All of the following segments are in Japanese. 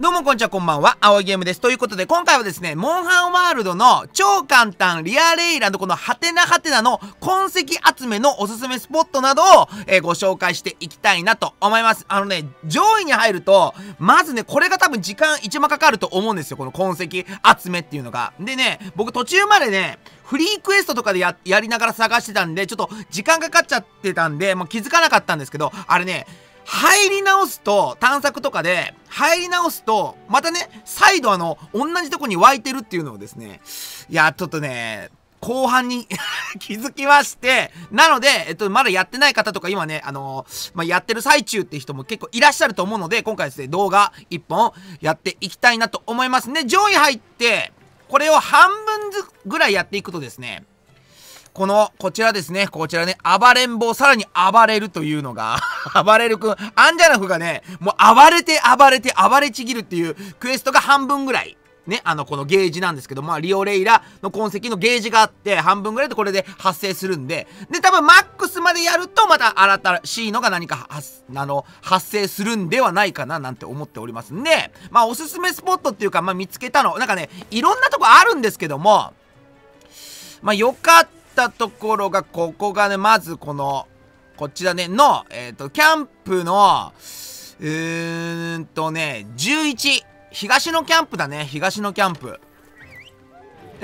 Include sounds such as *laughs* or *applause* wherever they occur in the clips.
どうもこんにちは、こんばんは。青いゲームです。ということで、今回はですね、モンハンワールドの超簡単リアレイランド、このハテナハテナの痕跡集めのおすすめスポットなどを、えー、ご紹介していきたいなと思います。あのね、上位に入ると、まずね、これが多分時間一番かかると思うんですよ、この痕跡集めっていうのが。でね、僕途中までね、フリークエストとかでやりながら探してたんで、ちょっと時間かかっちゃってたんで、もう気づかなかったんですけど、あれね、入り直すと、探索とかで、入り直すと、またね、再度あの、同じとこに湧いてるっていうのをですね、いや、ちょっとね、後半に *laughs* 気づきまして、なので、えっと、まだやってない方とか今ね、あのー、まあ、やってる最中って人も結構いらっしゃると思うので、今回ですね、動画1本やっていきたいなと思いますね。上位入って、これを半分ずぐらいやっていくとですね、この、こちらですね、こちらね、暴れん坊、さらに暴れるというのが *laughs* 暴れるくん、アンジャナフがね、もう暴れて暴れて暴れちぎるっていうクエストが半分ぐらい。ね、あの、このゲージなんですけど、まあ、リオレイラの痕跡のゲージがあって、半分ぐらいでこれで発生するんで、で、多分マックスまでやると、また新しいのが何か発、あの、発生するんではないかな、なんて思っておりますんで、まあ、おすすめスポットっていうか、まあ、見つけたの、なんかね、いろんなとこあるんですけども、まあ、よかった。ったところが、ここがね、まずこの、こっちだね、の、えっ、ー、と、キャンプの、うーんとね、11。東のキャンプだね、東のキャンプ。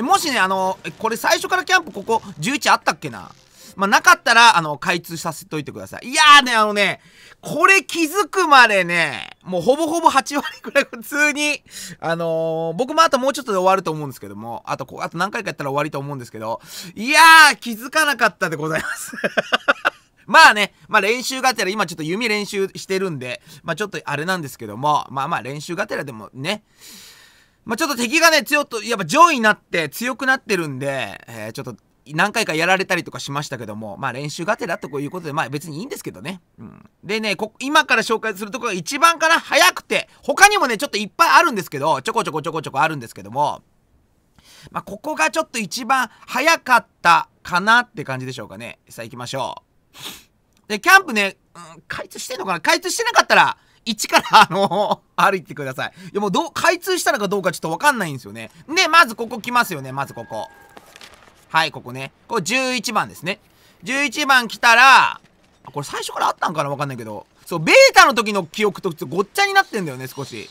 もしね、あの、これ最初からキャンプここ11あったっけなまあ、なかったら、あの、開通させといてください。いやーね、あのね、これ気づくまでね、もうほぼほぼ8割くらい普通に、あのー、僕もあともうちょっとで終わると思うんですけども、あとこ、あと何回かやったら終わりと思うんですけど、いやー、気づかなかったでございます。*laughs* まあね、まあ練習がてら、今ちょっと弓練習してるんで、まあちょっとあれなんですけども、まあまあ練習がてらでもね、まあちょっと敵がね、強と、やっぱ上位になって強くなってるんで、えー、ちょっと何回かやられたりとかしましたけども、まあ練習がてらということで、まあ別にいいんですけどね。うん。でね、今から紹介するとこが一番から早くて、他にもね、ちょっといっぱいあるんですけど、ちょこちょこちょこちょこあるんですけども、まあここがちょっと一番早かったかなって感じでしょうかね。さあ行きましょう。で、キャンプね、うん、開通してんのかな開通してなかったら、1からあの歩いてください。いやもうどう、開通したのかどうかちょっとわかんないんですよね。で、まずここ来ますよね、まずここ。はい、ここね。これ11番ですね。11番来たら、これ最初からあったんかなわかんないけど。そう、ベータの時の記憶とごっちゃになってんだよね、少し。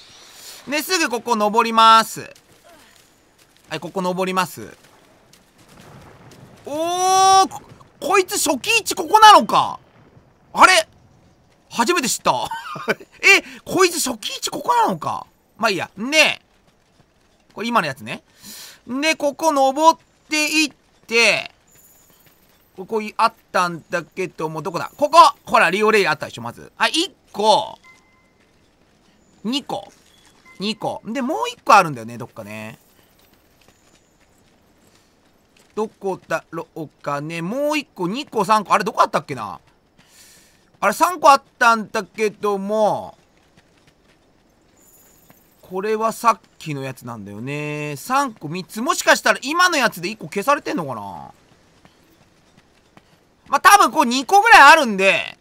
ね、すぐここ登ります。はい、ここ登ります。おーこ、こいつ初期位置ここなのかあれ初めて知った。*laughs* え、こいつ初期位置ここなのかまあいいや。ねえ。これ今のやつね。で、ここ登っていって、ここあったんだけども、どこだここほら、リオレイあったでしょ、まず。あ、1個。2個。2個。で、もう1個あるんだよね、どっかね。どこだろうかね。もう1個、2個、3個。あれ、どこあったっけなあれ、3個あったんだけども、これはさっき、キーのやつなんだよね。3個、3つ。もしかしたら今のやつで1個消されてんのかなまあ、多分こう2個ぐらいあるんで、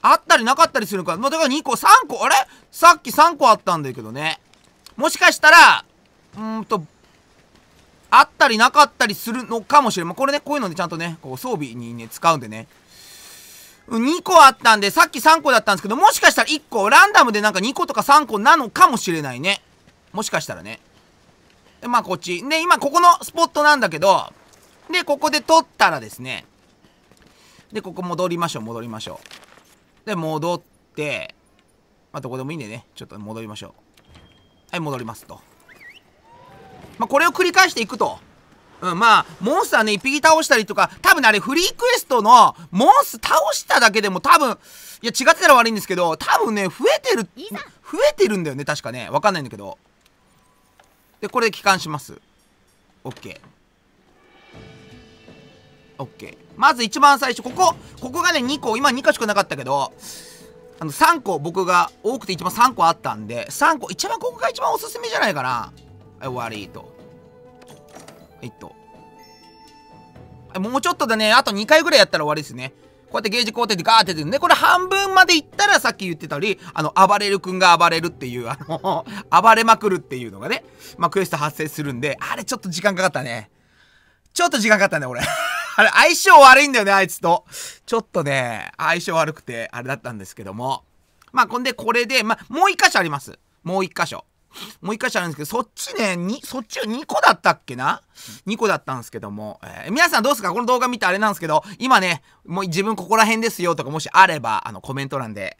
あったりなかったりするから。まあ、だから2個、3個、あれさっき3個あったんだけどね。もしかしたら、うーんと、あったりなかったりするのかもしれん。まあ、これね、こういうのでちゃんとね、こう装備にね、使うんでね。2個あったんで、さっき3個だったんですけど、もしかしたら1個、ランダムでなんか2個とか3個なのかもしれないね。もしかしたらね。で、まあこっち。で、今ここのスポットなんだけど、で、ここで取ったらですね、で、ここ戻りましょう、戻りましょう。で、戻って、まあ、どこでもいいんでね、ちょっと戻りましょう。はい、戻りますと。まあ、これを繰り返していくと。うん、まあ、モンスターね、一匹倒したりとか、多分ね、あれ、フリークエストの、モンス倒しただけでも多分、いや、違ってたら悪いんですけど、多分ね、増えてる、増えてるんだよね、確かね。わかんないんだけど。で、これで帰還します。OK。OK。まず一番最初、ここ、ここがね、2個、今2個しかなかったけど、あの、3個僕が、多くて一番3個あったんで、3個、一番ここが一番おすすめじゃないかな。はい、終わりと。はいっと。もうちょっとでね、あと2回ぐらいやったら終わりですね。こうやってゲージ工程でガーって出るね。これ半分までいったらさっき言ってたり、あの、暴れるくんが暴れるっていう、あの *laughs* 暴れまくるっていうのがね、まあ、クエスト発生するんで、あれちょっと時間かかったね。ちょっと時間かかったね、俺。*laughs* あれ、相性悪いんだよね、あいつと。ちょっとね、相性悪くて、あれだったんですけども。まあ、こんで、これで、まあ、もう一箇所あります。もう一箇所。もう一箇所あるんですけど、そっちね、に、そっちは2個だったっけな ?2 個だったんですけども、えー、皆さんどうですかこの動画見てあれなんですけど、今ね、もう自分ここら辺ですよとか、もしあれば、あの、コメント欄で、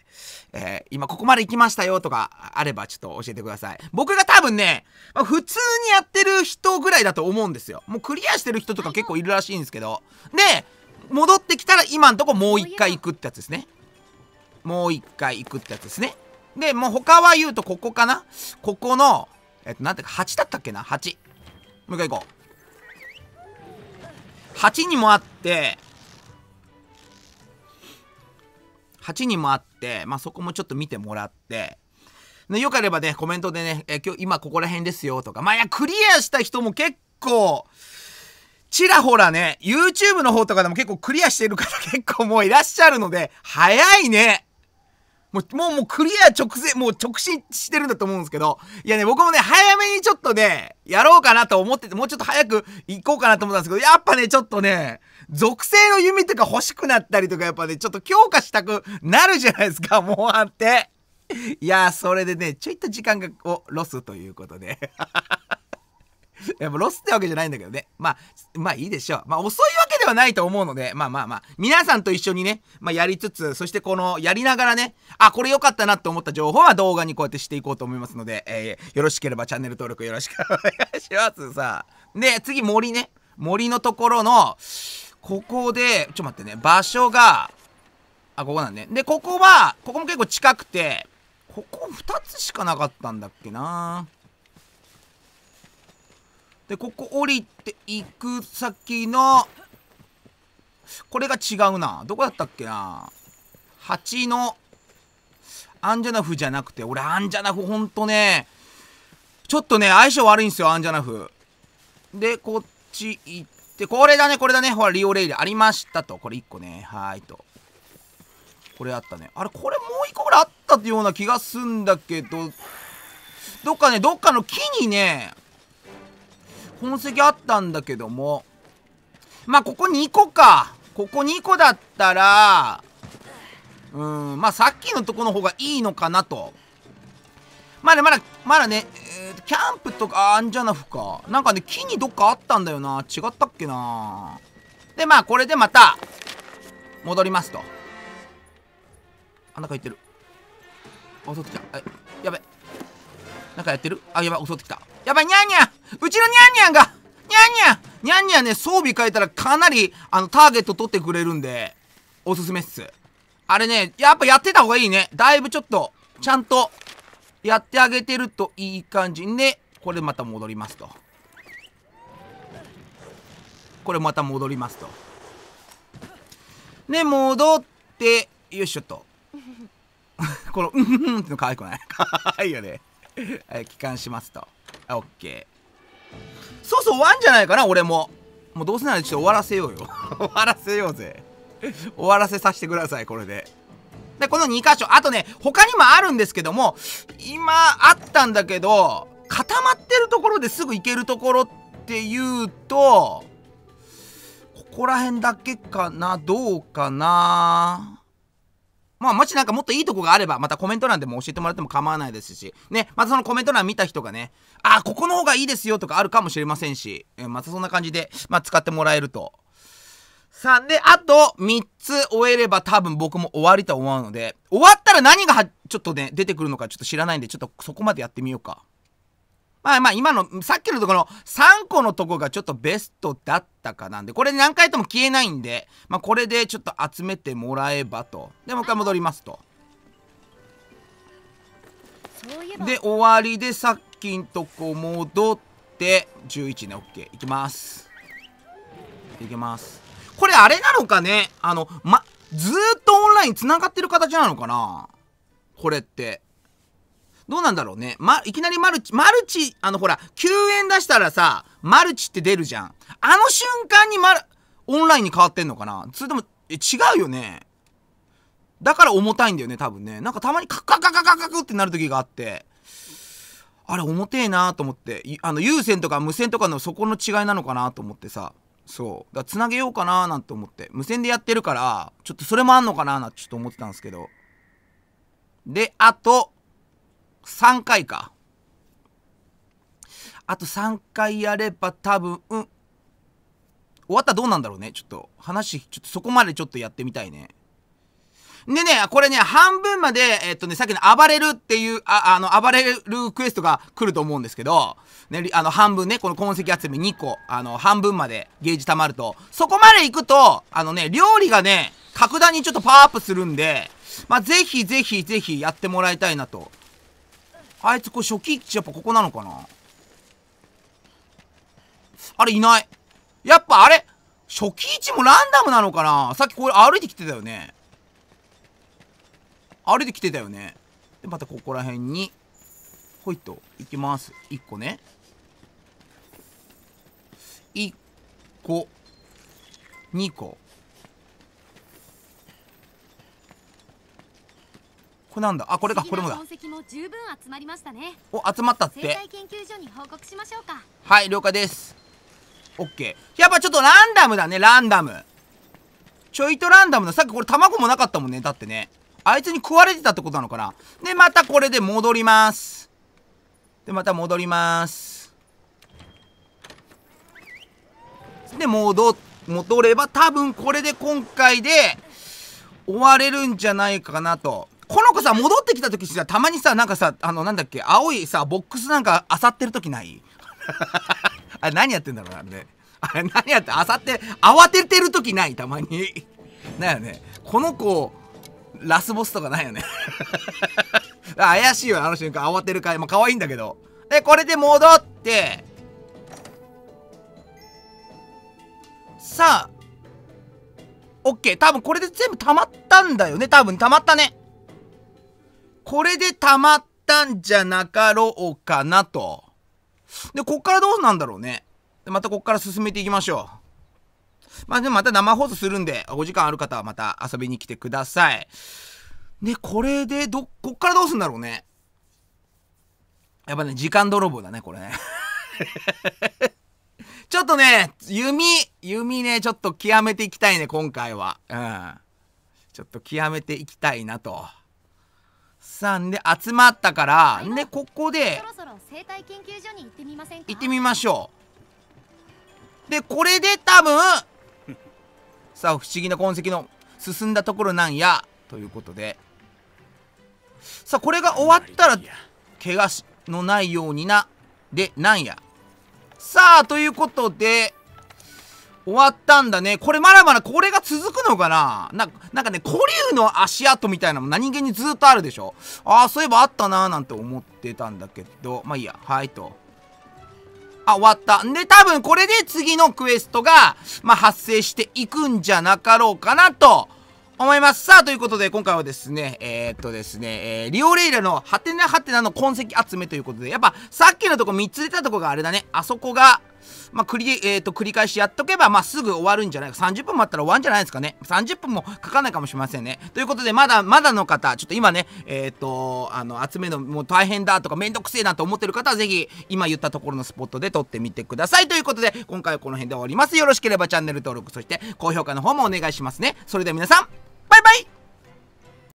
えー、今ここまで行きましたよとか、あればちょっと教えてください。僕が多分ね、まあ、普通にやってる人ぐらいだと思うんですよ。もうクリアしてる人とか結構いるらしいんですけど、で、戻ってきたら今んとこもう一回行くってやつですね。もう一回行くってやつですね。で、もう他は言うとここかなここの、えっと、なんていうか、8だったっけな ?8。もう一回行こう。8にもあって、8にもあって、まあ、そこもちょっと見てもらって、ね、よければね、コメントでね、え今日、今ここら辺ですよとか、まあ、いや、クリアした人も結構、ちらほらね、YouTube の方とかでも結構クリアしてる方結構もういらっしゃるので、早いねもう、もう、もうクリア直前、もう直進してるんだと思うんですけど、いやね、僕もね、早めにちょっとね、やろうかなと思ってて、もうちょっと早く行こうかなと思ったんですけど、やっぱね、ちょっとね、属性の弓とか欲しくなったりとか、やっぱね、ちょっと強化したくなるじゃないですか、もうあって。いやそれでね、ちょいと時間が、をロスということで。*laughs* やっぱロスってわけじゃないんだけどね。まあ、まあいいでしょう。まあ遅いわけではないと思うので、まあまあまあ、皆さんと一緒にね、まあやりつつ、そしてこの、やりながらね、あ、これ良かったなと思った情報は動画にこうやってしていこうと思いますので、えー、よろしければチャンネル登録よろしくお願いします。さあ。で、次森ね。森のところの、ここで、ちょっと待ってね、場所が、あ、ここなんね。で、ここは、ここも結構近くて、ここ2つしかなかったんだっけなぁ。でここ降りていく先のこれが違うなどこだったっけな8のアンジャナフじゃなくて俺アンジャナフほんとねちょっとね相性悪いんですよアンジャナフでこっち行ってこれだねこれだねほらリオレイルありましたとこれ1個ねはいとこれあったねあれこれもう1個ぐらいあったような気がすんだけどどっかねどっかの木にね痕跡あったんだけども。まあ、ここ2個か。ここ2個だったら、うん、まあ、さっきのとこの方がいいのかなと。まだまだ、まだね、えー、キャンプとかあんじゃなふか。なんかね、木にどっかあったんだよな。違ったっけな。で、まあ、これでまた、戻りますと。あ、なんか言ってる。襲ってきた。え、やべ。なんかやってるあ、やばい、襲ってきた。やばい、にゃーにゃーうちのニャンニャンが、ニャンニャン、ニャンニャンね、装備変えたらかなり、あの、ターゲット取ってくれるんで、おすすめっす。あれね、やっぱやってた方がいいね。だいぶちょっと、ちゃんと、やってあげてるといい感じで、これまた戻りますと。これまた戻りますと。で、戻って、よいしょっと。*laughs* この、うんふんっての可愛くない *laughs* 可愛いよね。はい、帰還しますと。OK。そうそう、ワンじゃないかな、俺も。もうどうせならちょっと終わらせようよ。*laughs* 終わらせようぜ。終わらせさせてください、これで。で、この2箇所。あとね、他にもあるんですけども、今あったんだけど、固まってるところですぐ行けるところっていうと、ここら辺だけかなどうかなまあ、もしなんかもっといいとこがあれば、またコメント欄でも教えてもらっても構わないですし、ね、またそのコメント欄見た人がね、あ、ここの方がいいですよとかあるかもしれませんし、えまたそんな感じで、まあ、使ってもらえると。さあ、で、あと3つ終えれば多分僕も終わりと思うので、終わったら何がちょっとね、出てくるのかちょっと知らないんで、ちょっとそこまでやってみようか。まあまあ今の、さっきのところ3個のとこがちょっとベストだったかなんで、これ何回とも消えないんで、まあこれでちょっと集めてもらえばと。で、もう一回戻りますと。で、終わりでさっきんとこ戻って、11ね、OK。いきます。いきます。これあれなのかねあの、ま、ずーっとオンライン繋がってる形なのかなこれって。どうなんだろうね。ま、いきなりマルチ、マルチ、あのほら、9円出したらさ、マルチって出るじゃん。あの瞬間にマル、オンラインに変わってんのかなそれとも、え、違うよね。だから重たいんだよね、多分ね。なんかたまにカカカカカカクってなる時があって。あれ、重てえなーと思って。あの、有線とか無線とかのそこの違いなのかなと思ってさ。そう。だから繋げようかなーなんて思って。無線でやってるから、ちょっとそれもあんのかなーなんてちょっと思ってたんですけど。で、あと、3回か。あと3回やれば多分、うん。終わったらどうなんだろうね。ちょっと、話、ちょっとそこまでちょっとやってみたいね。でね、これね、半分まで、えっとね、さっきの暴れるっていう、あ、あの、暴れるクエストが来ると思うんですけど、ね、あの、半分ね、この痕跡集め2個、あの、半分までゲージ溜まると、そこまで行くと、あのね、料理がね、格段にちょっとパワーアップするんで、まあ、ぜひぜひぜひやってもらいたいなとあいつこれ初期位置やっぱここなのかなあれいない。やっぱあれ初期位置もランダムなのかなさっきこれ歩いてきてたよね。歩いてきてたよね。で、またここら辺に、ほいと、行きます。1個ね。1個、2個、これなんだあこれかこれもだ十分集まりましたねお集まったって研究所に報告しましょうかはい了解ですオッケーやっぱちょっとランダムだねランダムちょいとランダムださっきこれ卵もなかったもんねだってねあいつに食われてたってことなのかなでまたこれで戻りますでまた戻りますで戻戻れば多分これで今回で終われるんじゃないかなとこの子さ、戻ってきた時さ、たまにさ、なんかさ、あの、なんだっけ、青いさ、ボックスなんか漁ってる時ない *laughs* あれ何やってんだろうな、あれね。あれ何やって、漁って、慌ててる時ない、たまに。だよね。この子、ラスボスとかないよね怪しいよ、あの瞬間。慌てるかい。まあ、可愛いんだけど。で、これで戻って、さあ、オッケー。多分これで全部溜まったんだよね。多分溜まったね。これで溜まったんじゃなかろうかなと。で、こっからどうなんだろうね。で、またこっから進めていきましょう。まあでもまた生放送するんで、お時間ある方はまた遊びに来てください。で、これで、ど、こっからどうすんだろうね。やっぱね、時間泥棒だね、これね。*laughs* ちょっとね、弓、弓ね、ちょっと極めていきたいね、今回は。うん。ちょっと極めていきたいなと。さんで集まったからでここで行ってみましょうでこれで多分 *laughs* さあ不思議な痕跡の進んだところなんやということでさあこれが終わったら怪我のないようになでなんやさあということで終わったんだね。これまだまだこれが続くのかなな、なんかね、古竜の足跡みたいなのも何気にずっとあるでしょああ、そういえばあったなーなんて思ってたんだけど、まあいいや、はいと。あ、終わった。んで、多分これで次のクエストが、まあ発生していくんじゃなかろうかなと。思います。さあ、ということで、今回はですね、えー、っとですね、えー、リオレイラのハテナハテナの痕跡集めということで、やっぱ、さっきのとこ3つ出たとこがあれだね、あそこが、まあ、繰り、えー、と、繰り返しやっとけば、まあ、すぐ終わるんじゃないか。30分もあったら終わるんじゃないですかね。30分もかかないかもしれませんね。ということで、まだ、まだの方、ちょっと今ね、えっ、ー、と、あの、集めるのもう大変だとか、めんどくせえなと思ってる方は、ぜひ、今言ったところのスポットで撮ってみてください。ということで、今回はこの辺で終わります。よろしければチャンネル登録、そして、高評価の方もお願いしますね。それでは皆さん、バイバイ